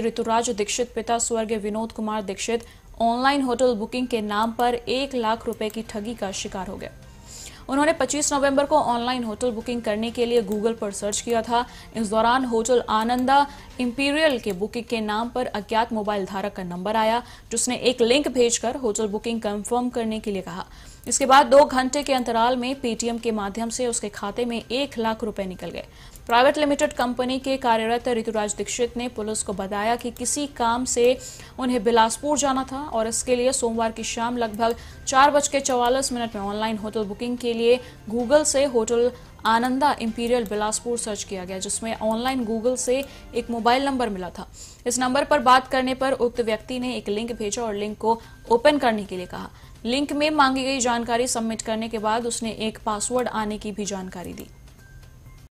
ऋतुराज दीक्षित पिता स्वर्गीय Vinod Kumar Dikshit online hotel booking के नाम पर एक लाख रुपए की ठगी का शिकार हो गया उन्होंने 25 नवंबर को ऑनलाइन होटल बुकिंग करने के लिए गूगल पर सर्च किया था इस दौरान होटल आनंदा इंपीरियल के बुकिंग के नाम पर अज्ञात मोबाइल धारक का नंबर आया जिसने एक लिंक भेजकर होटल बुकिंग कंफर्म करने के लिए कहा इसके बाद दो घंटे के अंतराल में पेटीएम के माध्यम से उसके खाते में एक लाख रुपए निकल गए प्राइवेट लिमिटेड कंपनी के कार्यरत ऋतुराज दीक्षित ने पुलिस को बताया कि किसी काम से उन्हें बिलासपुर जाना था और इसके लिए सोमवार की शाम लगभग चार बज के मिनट में ऑनलाइन होटल बुकिंग के के लिए गूगल से hotel Ananda imperial Bilaspur search किया गया जिसमें ऑनलाइन गूगल से एक मोबाइल नंबर मिला था इस नंबर पर बात करने पर उक्त व्यक्ति ने एक लिंक भेजा और लिंक को ओपन करने के लिए कहा लिंक में मांगी गई जानकारी सबमिट करने के बाद उसने एक पासवर्ड आने की भी जानकारी दी